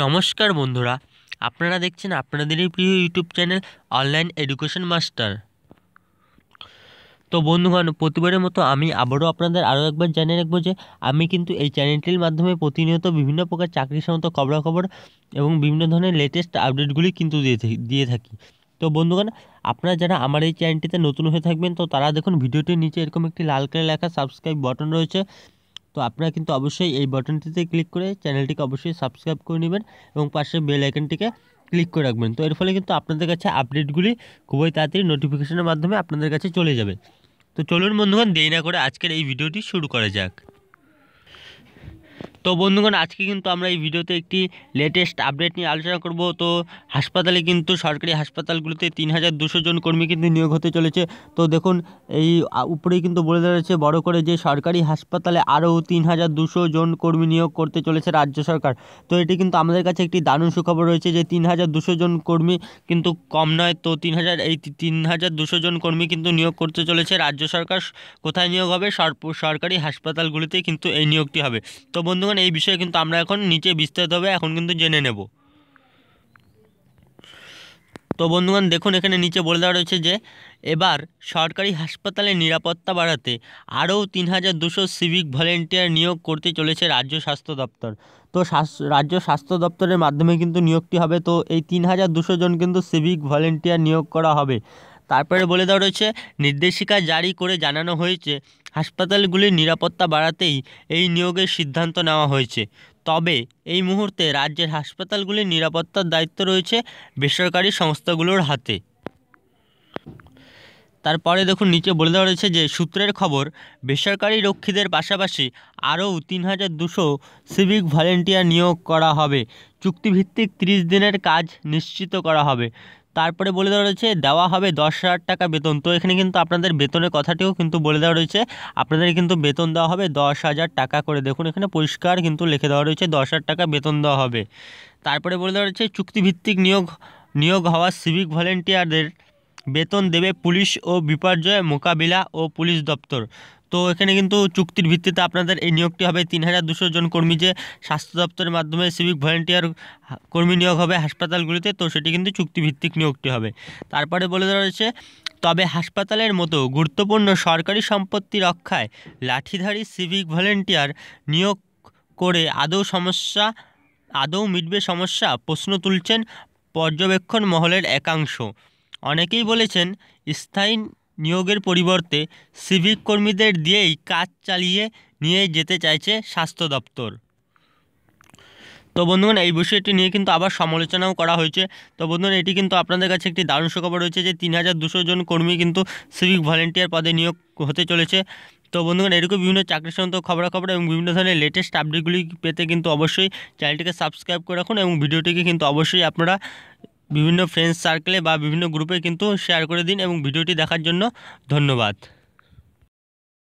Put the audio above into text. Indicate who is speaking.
Speaker 1: নমস্কার বন্ধুরা আপনারা দেখছেন আপনাদেরই প্রিয় YouTube channel online education master তো বন্ধুগণ প্রতিবারের মতো আমি আবারও আপনাদের আরও একবার জানিয়ে রাখবো যে আমি কিন্তু এই চ্যানেলটির মাধ্যমে প্রতিনিয়ত বিভিন্ন প্রকার চাকরি সমত খবরাখবর এবং বিভিন্ন ধরনের লেটেস্ট আপডেটগুলি কিন্তু দিয়ে দিয়ে থাকি তো বন্ধুগণ আপনারা যারা আমার এই চ্যানেলটিতে নতুন হয়ে থাকবেন তো তারা দেখুন ভিডিওটির নিচে এরকম একটি লাল কালার লেখা সাবস্ক্রাইব বাটন রয়েছে তো আপনারা কিন্তু অবশ্যই এই বাটনটিতে ক্লিক করে চ্যানেলটিকে অবশ্যই সাবস্ক্রাইব করে নেবেন এবং পাশে বেল আইকনটিকে ক্লিক করে রাখবেন তো এর ফলে কিন্তু আপনাদের কাছে আপডেটগুলি খুবই তাড়াতাড়ি নোটিফিকেশনের মাধ্যমে আপনাদের কাছে চলে যাবে তো চলুন বন্ধুগণ দেরি না করে আজকের এই ভিডিওটি শুরু করা যাক তো বন্ধুগণ আজকে কিন্তু আমরা এই ভিডিওতে একটি লেটেস্ট আপডেট নিয়ে আলোচনা করব তো হাসপাতালে কিন্তু সরকারি হাসপাতালগুলোতে তিন হাজার দুশো জন কর্মী কিন্তু নিয়োগ হতে চলেছে তো দেখুন এই উপরেই কিন্তু বলে দাঁড়াচ্ছে বড় করে যে সরকারি হাসপাতালে আরও তিন হাজার দুশো জন কর্মী নিয়োগ করতে চলেছে রাজ্য সরকার তো এটি কিন্তু আমাদের কাছে একটি দারুণ সুখবর রয়েছে যে তিন হাজার দুশো জন কর্মী কিন্তু কম নয় তো তিন হাজার এই তিন হাজার দুশো জন কর্মী কিন্তু নিয়োগ করতে চলেছে রাজ্য সরকার কোথায় নিয়োগ হবে সরকারি হাসপাতালগুলিতে কিন্তু এই নিয়োগটি হবে তো বন্ধুগণ বন্ধুগণ এই বিষয়ে কিন্তু আমরা এখন নিচে বিস্তারিতভাবে এখন কিন্তু জেনে নেব তো বন্ধুগণ দেখুন এখানে নিচে বলে দেওয়া রয়েছে যে এবার সরকারি হাসপাতালে নিরাপত্তা বাড়াতে আরও তিন হাজার দুশো সিভিক ভলেন্টিয়ার নিয়োগ করতে চলেছে রাজ্য স্বাস্থ্য দপ্তর তো রাজ্য স্বাস্থ্য দপ্তরের মাধ্যমে কিন্তু নিয়োগটি হবে তো এই তিন হাজার দুশো জন কিন্তু সিভিক ভলেন্টিয়ার নিয়োগ করা হবে তারপরে বলে দেওয়া রয়েছে নির্দেশিকা জারি করে জানানো হয়েছে হাসপাতালগুলির নিরাপত্তা বাড়াতেই এই নিয়োগের সিদ্ধান্ত নেওয়া হয়েছে তবে এই মুহূর্তে রাজ্যের হাসপাতালগুলির নিরাপত্তার দায়িত্ব রয়েছে বেসরকারি সংস্থাগুলোর হাতে তারপরে দেখুন নিচে বলে দেওয়া রয়েছে যে সূত্রের খবর বেসরকারি রক্ষীদের পাশাপাশি আরও তিন হাজার দুশো সিভিক ভলেন্টিয়ার নিয়োগ করা হবে চুক্তিভিত্তিক ত্রিশ দিনের কাজ নিশ্চিত করা হবে তারপরে বলে দেওয়া রয়েছে দেওয়া হবে দশ হাজার টাকা বেতন তো এখানে কিন্তু আপনাদের বেতনের কথাটিও কিন্তু বলে দেওয়া রয়েছে আপনাদের কিন্তু বেতন দেওয়া হবে দশ হাজার টাকা করে দেখুন এখানে পরিষ্কার কিন্তু লিখে দেওয়া রয়েছে দশ হাজার টাকা বেতন দেওয়া হবে তারপরে বলে দেওয়া রয়েছে চুক্তিভিত্তিক নিয়োগ নিয়োগ হওয়া সিভিক ভলেন্টিয়ারদের বেতন দেবে পুলিশ ও বিপর্যয় মোকাবিলা ও পুলিশ দপ্তর তো এখানে কিন্তু চুক্তির ভিত্তিতে আপনাদের এই নিয়োগটি হবে তিন হাজার দুশো জন কর্মী যে স্বাস্থ্য দপ্তরের মাধ্যমে সিভিক ভলেন্টিয়ার কর্মী নিয়োগ হবে হাসপাতালগুলিতে তো সেটি কিন্তু চুক্তিভিত্তিক নিয়োগটি হবে তারপরে বলে দেওয়া হয়েছে তবে হাসপাতালের মতো গুরুত্বপূর্ণ সরকারি সম্পত্তি রক্ষায় লাঠিধারী সিভিক ভলেন্টিয়ার নিয়োগ করে আদৌ সমস্যা আদৌ মিটবে সমস্যা প্রশ্ন তুলছেন পর্যবেক্ষণ মহলের একাংশ অনেকেই বলেছেন স্থায়ী নিয়োগের পরিবর্তে সিভিক কর্মীদের দিয়েই কাজ চালিয়ে নিয়ে যেতে চাইছে স্বাস্থ্য দপ্তর তো বন্ধুগণ এই বিষয়টি নিয়ে কিন্তু আবার সমালোচনাও করা হয়েছে তো বন্ধুগণ এটি কিন্তু আপনাদের কাছে একটি দারুণ সুখবর রয়েছে যে তিন হাজার দুশো জন কর্মী কিন্তু সিভিক ভলেন্টিয়ার পদে নিয়োগ হতে চলেছে তো বন্ধুগণ এরকম বিভিন্ন চাকরি সংক্রান্ত খবরাখবর এবং বিভিন্ন ধরনের লেটেস্ট আপডেটগুলি পেতে কিন্তু অবশ্যই চ্যানেলটিকে সাবস্ক্রাইব করে রাখুন এবং ভিডিওটিকে কিন্তু অবশ্যই আপনারা বিভিন্ন ফ্রেন্ডস সার্কেলে বা বিভিন্ন গ্রুপে কিন্তু শেয়ার করে দিন এবং ভিডিওটি দেখার জন্য ধন্যবাদ